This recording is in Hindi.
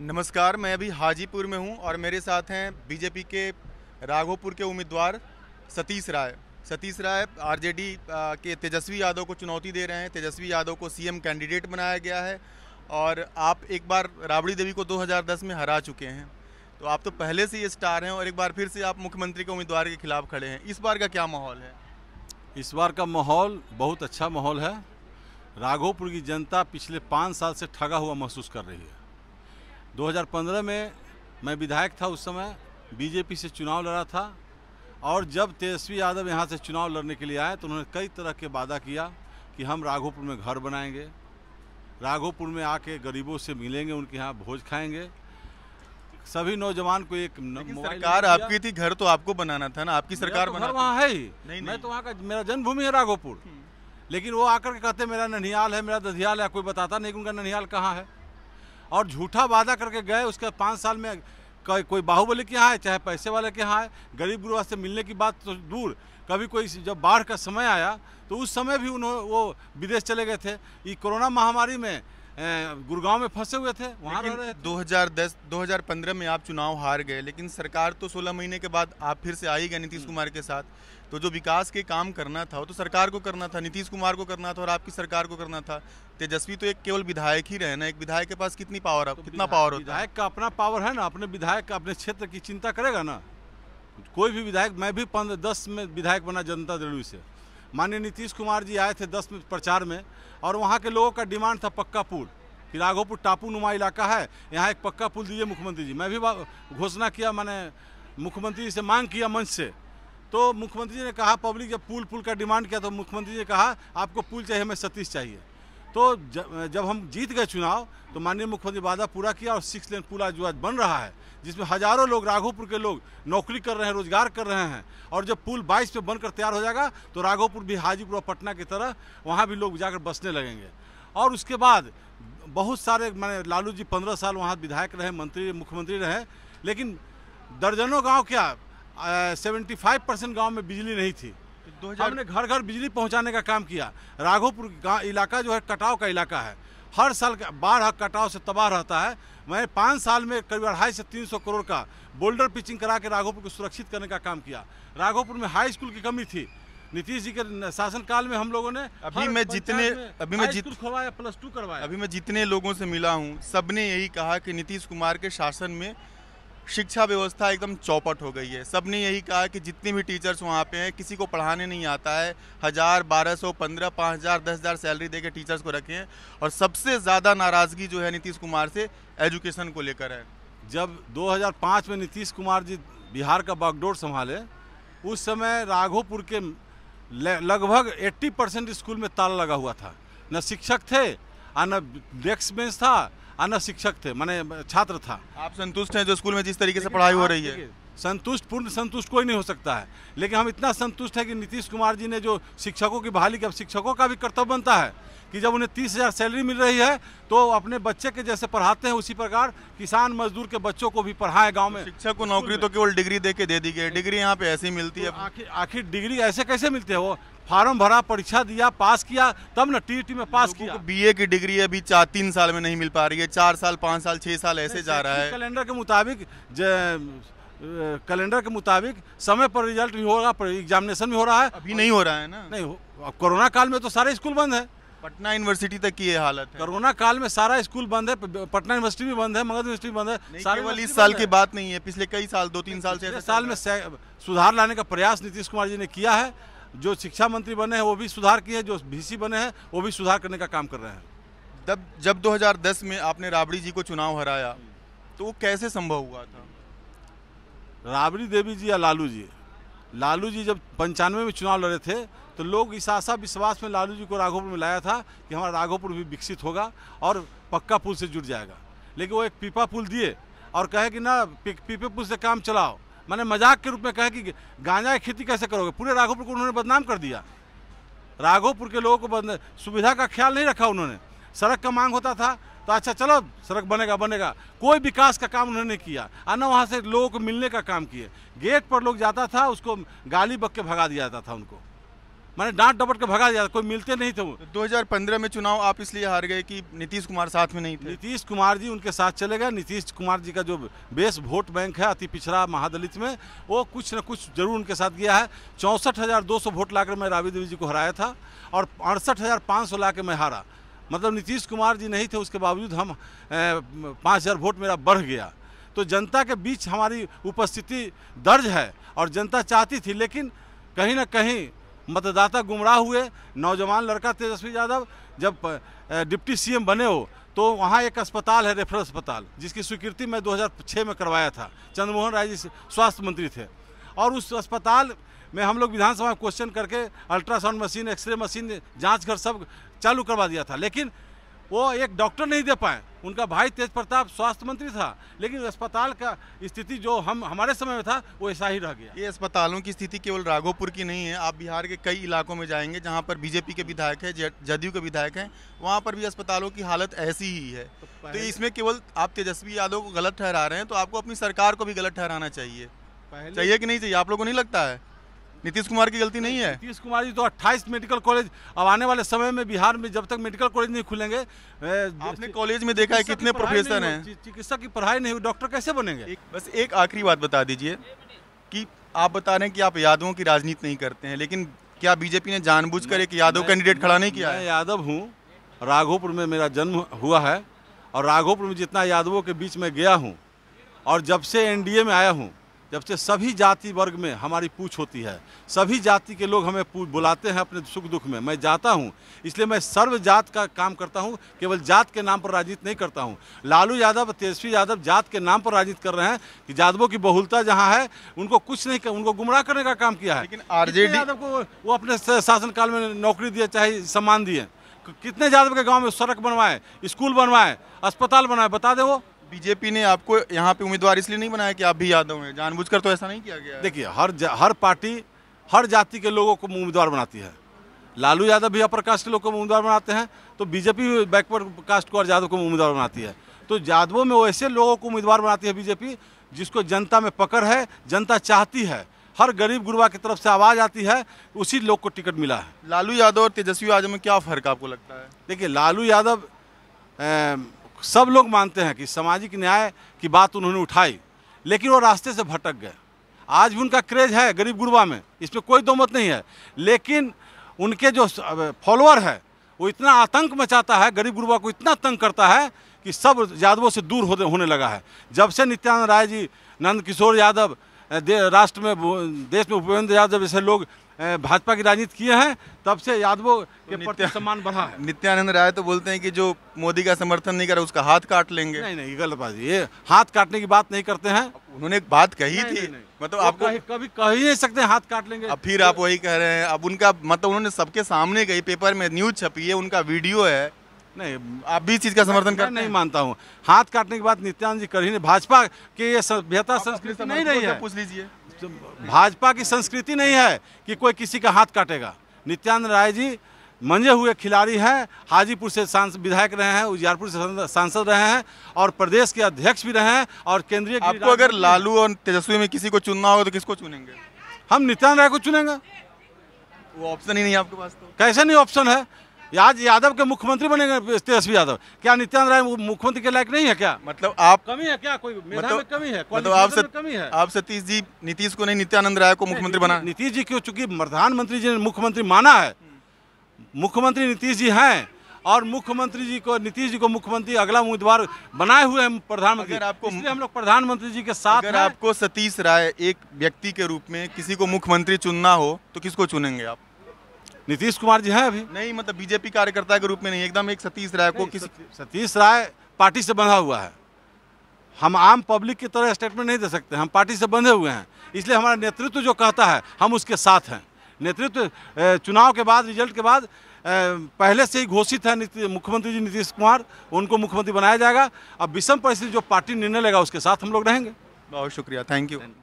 नमस्कार मैं अभी हाजीपुर में हूं और मेरे साथ हैं बीजेपी के राघोपुर के उम्मीदवार सतीश राय सतीश राय आरजेडी के तेजस्वी यादव को चुनौती दे रहे हैं तेजस्वी यादव को सीएम कैंडिडेट बनाया गया है और आप एक बार राबड़ी देवी को 2010 में हरा चुके हैं तो आप तो पहले से ये स्टार हैं और एक बार फिर से आप मुख्यमंत्री के उम्मीदवार के खिलाफ खड़े हैं इस बार का क्या माहौल है इस बार का माहौल बहुत अच्छा माहौल है राघोपुर की जनता पिछले पाँच साल से ठगा हुआ महसूस कर रही है 2015 में मैं विधायक था उस समय बीजेपी से चुनाव लड़ा था और जब तेजस्वी यादव यहाँ से चुनाव लड़ने के लिए आए तो उन्होंने कई तरह के वादा किया कि हम राघोपुर में घर बनाएंगे राघोपुर में आके गरीबों से मिलेंगे उनके यहाँ भोज खाएंगे सभी नौजवान को एक सरकार आपकी थी घर तो आपको बनाना था ना आपकी सरकार तो बना वहाँ है ही नहीं, नहीं। मैं तो वहाँ का मेरा जन्मभूमि है राघोपुर हम्म। लेकिन वो आकर के कहते मेरा ननिहाल है मेरा दधियाल है कोई बताता नहीं कि उनका ननिहाल कहाँ है और झूठा वादा करके गए उसके पाँच साल में कोई बाहुबली के यहाँ है चाहे पैसे वाले के यहाँ है गरीब गुरुआ से मिलने की बात तो दूर कभी कोई जब बाढ़ का समय आया तो उस समय भी उन्होंने वो विदेश चले गए थे ये कोरोना महामारी में गुड़गांव में फंसे हुए थे वहाँ रह रहे थे। 2010 2015 में आप चुनाव हार गए लेकिन सरकार तो 16 महीने के बाद आप फिर से आई गए नीतीश हम्म। कुमार के साथ तो जो विकास के काम करना था वो तो सरकार को करना था नीतीश कुमार को करना था और आपकी सरकार को करना था तेजस्वी तो एक केवल विधायक ही रहे ना एक विधायक के पास कितनी पावर है तो कितना पावर होता है विधायक का अपना पावर है ना अपने विधायक का अपने क्षेत्र की चिंता करेगा ना कोई भी विधायक मैं भी पंद्रह दस में विधायक बना जनता दल से माननीय नीतीश कुमार जी आए थे दस में प्रचार में और वहाँ के लोगों का डिमांड था पक्का पुल कि राघोपुर टापू नुमा इलाका है यहाँ एक पक्का पुल दीजिए मुख्यमंत्री जी मैं भी घोषणा किया मैंने मुख्यमंत्री जी से मांग किया मंच से तो मुख्यमंत्री जी ने कहा पब्लिक जब पुल पुल का डिमांड किया तो मुख्यमंत्री जी ने कहा आपको पुल चाहिए हमें सतीश चाहिए तो जब हम जीत गए चुनाव तो माननीय मुख्यमंत्री वादा पूरा किया और सिक्स लेन पुल आज बन रहा है जिसमें हजारों लोग राघोपुर के लोग नौकरी कर रहे हैं रोजगार कर रहे हैं और जब पुल 22 पे बनकर तैयार हो जाएगा तो राघोपुर भी हाजीपुर और पटना की तरह वहाँ भी लोग जाकर बसने लगेंगे और उसके बाद बहुत सारे मैंने लालू जी पंद्रह साल वहाँ विधायक रहे मंत्री मुख्यमंत्री रहे लेकिन दर्जनों गाँव क्या सेवेंटी फाइव परसेंट गाँव में बिजली नहीं थी हमने घर घर बिजली पहुंचाने का काम किया राघोपुर इलाका जो है कटाव का इलाका है हर साल बाढ़ कटाव से तबाह रहता है मैं पाँच साल में करीब अढ़ाई से तीन सौ करोड़ का बोल्डर पिचिंग करा के राघोपुर को सुरक्षित करने का काम किया राघोपुर में हाई स्कूल की कमी थी नीतीश जी के शासनकाल में हम लोगों ने अभी मैं जितने अभी मैं जित खोवाया प्लस टू करवाया अभी मैं जितने लोगों से मिला हूँ सबने यही कहा कि नीतीश कुमार के शासन में शिक्षा व्यवस्था एकदम चौपट हो गई है सब ने यही कहा कि जितने भी टीचर्स वहाँ पे हैं किसी को पढ़ाने नहीं आता है हज़ार बारह सौ पंद्रह पाँच हज़ार दस हज़ार सैलरी दे के टीचर्स को रखे हैं और सबसे ज़्यादा नाराज़गी जो है नीतीश कुमार से एजुकेशन को लेकर है जब 2005 में नीतीश कुमार जी बिहार का बागडोर संभाले उस समय राघोपुर के लगभग एट्टी परसेंट स्कूल में ताला लगा हुआ था न शिक्षक थे और न डेस्क बेंच था अन्य शिक्षक थे मैंने छात्र था आप संतुष्ट हैं जो स्कूल में जिस तरीके से पढ़ाई हो रही है संतुष्ट पूर्ण संतुष्ट कोई नहीं हो सकता है लेकिन हम इतना संतुष्ट है कि नीतीश कुमार जी ने जो शिक्षकों की बहाली की अब शिक्षकों का भी कर्तव्य बनता है कि जब उन्हें तीस हज़ार सैलरी मिल रही है तो अपने बच्चे के जैसे पढ़ाते हैं उसी प्रकार किसान मजदूर के बच्चों को भी पढ़ाए गाँव में शिक्षक को नौकरी तो केवल डिग्री दे के दे दी गई डिग्री यहाँ पे ऐसी मिलती है तो आखिर आखिर डिग्री ऐसे कैसे मिलती है वो फॉर्म भरा परीक्षा दिया पास किया तब ना टी टी में पास किया बीए की डिग्री अभी चार तीन साल में नहीं मिल पा रही है चार साल पाँच साल छः साल ऐसे जा रहा है कैलेंडर के मुताबिक कैलेंडर के मुताबिक समय पर रिजल्ट भी होगा पर एग्जामिनेशन भी हो रहा है अभी नहीं हो रहा है ना नहीं अब कोरोना काल में तो सारे स्कूल बंद है पटना यूनिवर्सिटी तक की ये हालत है कोरोना काल में सारा स्कूल बंद है पटना यूनिवर्सिटी भी बंद है मगध यूनिवर्सिटी बंद है वाली इस साल की बात नहीं है पिछले कई साल दो तीन साल से साल में सुधार लाने का प्रयास नीतीश कुमार जी ने किया है जो शिक्षा मंत्री बने हैं वो भी सुधार किए हैं जो भीसी बने हैं वो भी सुधार करने का काम कर रहे हैं जब जब 2010 में आपने राबड़ी जी को चुनाव हराया तो वो कैसे संभव हुआ था राबड़ी देवी जी या लालू जी लालू जी जब पंचानवे में चुनाव लड़े थे तो लोग इस आशा विश्वास में लालू जी को राघोपुर में लाया था कि हमारा राघोपुर भी विकसित होगा और पक्का पुल से जुड़ जाएगा लेकिन वो एक पीपा पुल दिए और कहे कि ना पीपे पुल से काम चलाओ मैंने मजाक के रूप में कहे कि गांजा की खेती कैसे करोगे पूरे राघोपुर को उन्होंने बदनाम कर दिया राघोपुर के लोगों को सुविधा का ख्याल नहीं रखा उन्होंने सड़क का मांग होता था तो अच्छा चलो सड़क बनेगा बनेगा कोई विकास का काम उन्होंने किया और न वहाँ से लोगों को मिलने का काम किए गेट पर लोग जाता था उसको गाली बक के भगा दिया जाता था उनको मैंने डांट डपट के भगा दिया कोई मिलते नहीं थे वो तो दो हज़ार पंद्रह में चुनाव आप इसलिए हार गए कि नीतीश कुमार साथ में नहीं थे नीतीश कुमार जी उनके साथ चले गए नीतीश कुमार जी का जो बेस वोट बैंक है अति पिछड़ा महादलित में वो कुछ न कुछ जरूर उनके साथ गया है चौंसठ हज़ार दो सौ वोट लाकर मैं रावी देवी जी को हराया था और अड़सठ हज़ार पाँच सौ ला मैं हारा मतलब नीतीश कुमार जी नहीं थे उसके बावजूद हम पाँच हज़ार वोट मेरा बढ़ गया तो जनता के बीच हमारी उपस्थिति दर्ज है और जनता चाहती थी लेकिन कहीं ना कहीं मतदाता गुमराह हुए नौजवान लड़का तेजस्वी यादव जब डिप्टी सी बने हो तो वहाँ एक अस्पताल है रेफरल अस्पताल जिसकी स्वीकृति मैं 2006 में करवाया था चंद्रमोहन राय जी स्वास्थ्य मंत्री थे और उस अस्पताल में हम लोग विधानसभा क्वेश्चन करके अल्ट्रासाउंड मशीन एक्सरे मशीन जांच घर सब चालू करवा दिया था लेकिन वो एक डॉक्टर नहीं दे पाए उनका भाई तेज प्रताप स्वास्थ्य मंत्री था लेकिन अस्पताल का स्थिति जो हम हमारे समय में था वो ऐसा ही रह गया ये अस्पतालों की स्थिति केवल राघोपुर की नहीं है आप बिहार के कई इलाकों में जाएंगे जहाँ पर बीजेपी के विधायक हैं जदयू के विधायक हैं वहाँ पर भी अस्पतालों की हालत ऐसी ही है तो, तो इसमें केवल आप तेजस्वी यादव को गलत ठहरा रहे हैं तो आपको अपनी सरकार को भी गलत ठहराना चाहिए चाहिए कि नहीं चाहिए आप लोगों को नहीं लगता है नीतीश कुमार की गलती नहीं है नीतीश कुमार जी तो 28 मेडिकल कॉलेज अब आने वाले समय में बिहार में जब तक मेडिकल कॉलेज नहीं खुलेंगे आपने कॉलेज में देखा है कितने प्रोफेसर हैं चिकित्सा की पढ़ाई नहीं हुई डॉक्टर कैसे बनेंगे बस एक आखिरी बात बता दीजिए कि आप बता रहे हैं कि आप यादवों की राजनीति नहीं करते हैं लेकिन क्या बीजेपी ने जानबूझकर एक यादव कैंडिडेट खड़ा नहीं किया मैं यादव हूँ राघोपुर में मेरा जन्म हुआ है और राघोपुर में जितना यादवों के बीच में गया हूँ और जब से एनडीए में आया हूँ जब से सभी जाति वर्ग में हमारी पूछ होती है सभी जाति के लोग हमें पूछ बुलाते हैं अपने सुख दुख में मैं जाता हूँ इसलिए मैं सर्व जात का काम करता हूँ केवल जात के नाम पर राजनीति नहीं करता हूँ लालू यादव तेजस्वी यादव जात के नाम पर राजनीति कर रहे हैं कि यादवों की बहुलता जहाँ है उनको कुछ नहीं कर, उनको गुमराह करने का काम किया है लेकिन आर यादव को वो अपने शासनकाल में नौकरी दिए चाहे सम्मान दिए कितने यादव के गाँव में सड़क बनवाएं स्कूल बनवाए अस्पताल बनाए बता दे वो बीजेपी ने आपको यहाँ पे उम्मीदवार इसलिए नहीं बनाया कि आप भी यादव हैं जानबूझकर तो ऐसा नहीं किया गया देखिए हर हर पार्टी हर जाति के लोगों को उम्मीदवार बनाती है लालू यादव भी अपर कास्ट के लोग को उम्मीदवार बनाते हैं तो बीजेपी बैकवर्ड कास्ट को और यादव को उम्मीदवार बनाती है तो यादवों में ऐसे लोगों को उम्मीदवार बनाती है बीजेपी जिसको जनता में पकड़ है जनता चाहती है हर गरीब गुरबा की तरफ से आवाज़ आती है उसी लोग को टिकट मिला है लालू यादव और तेजस्वी यादव में क्या फ़र्क आपको लगता है देखिए लालू यादव सब लोग मानते हैं कि सामाजिक न्याय की बात उन्होंने उठाई लेकिन वो रास्ते से भटक गए आज भी उनका क्रेज है गरीब गुरबा में इसमें कोई दो मत नहीं है लेकिन उनके जो फॉलोअर है वो इतना आतंक मचाता है गरीब गुरबा को इतना तंग करता है कि सब यादवों से दूर होने लगा है जब से नित्यानंद राय जी नंद किशोर यादव राष्ट्र में देश में भूपेंद्र यादव जैसे लोग भाजपा की राजनीति किए हैं तब से यादवों के तो प्रति सम्मान बढ़ा है नित्यानंद राय तो बोलते हैं कि जो मोदी का समर्थन नहीं करे उसका हाथ काट लेंगे नहीं नहीं गलत बात ये हाथ काटने की बात नहीं करते हैं उन्होंने एक बात कही नहीं, थी नहीं, नहीं। मतलब तो आपको कभी कह ही नहीं सकते हाथ काट लेंगे अब फिर आप वही कह रहे हैं अब उनका मतलब उन्होंने सबके सामने गई पेपर में न्यूज छपी है उनका वीडियो है नहीं आप भी चीज का समर्थन कर नहीं मानता हूँ हाथ काटने के बाद नित्यानंद जी कर ही नहीं भाजपा की ये सभ्यता संस्कृति नहीं रही है पूछ लीजिए भाजपा की संस्कृति नहीं है कि कोई किसी का हाथ काटेगा नित्यानंद राय जी मंजे हुए खिलाड़ी हैं हाजीपुर से सांसद विधायक रहे हैं उजियारपुर से सांसद रहे हैं और प्रदेश के अध्यक्ष भी रहे हैं और केंद्रीय आपको अगर लालू और तेजस्वी में किसी को चुनना होगा तो किसको चुनेंगे हम नित्यानंद राय को चुनेंगे वो ऑप्शन ही नहीं आपके पास तो कैसे नहीं ऑप्शन है आज यादव के मुख्यमंत्री बनेंगे तेजस्वी यादव क्या नित्यानंद राय मुख्यमंत्री के लायक नहीं है क्या मतलब आप कमी है क्या कोई मेधा मतलब, में कमी है मतलब आपसे कमी है आप सतीश जी नीतीश को नहीं नित्यानंद राय को मुख्यमंत्री बना नीतीश जी क्यों चूंकि प्रधानमंत्री जी ने मुख्यमंत्री माना है मुख्यमंत्री नीतीश जी हैं और मुख्यमंत्री जी को नीतीश जी को मुख्यमंत्री अगला उम्मीदवार बनाए हुए हैं प्रधानमंत्री आपको हम लोग प्रधानमंत्री जी के साथ अगर आपको सतीश राय एक व्यक्ति के रूप में किसी को मुख्यमंत्री चुनना हो तो किसको चुनेंगे आप नीतीश कुमार जी हैं अभी नहीं मतलब बीजेपी कार्यकर्ता के रूप में नहीं एकदम एक सतीश राय को किसी सतीश राय पार्टी से बंधा हुआ है हम आम पब्लिक की तरह स्टेटमेंट नहीं दे सकते हम पार्टी से बंधे हुए हैं इसलिए हमारा नेतृत्व जो कहता है हम उसके साथ हैं नेतृत्व चुनाव के बाद रिजल्ट के बाद पहले से ही घोषित है मुख्यमंत्री जी नीतीश कुमार उनको मुख्यमंत्री बनाया जाएगा अब विषम परिस्थिति जो पार्टी निर्णय लेगा उसके साथ हम लोग रहेंगे बहुत शुक्रिया थैंक यू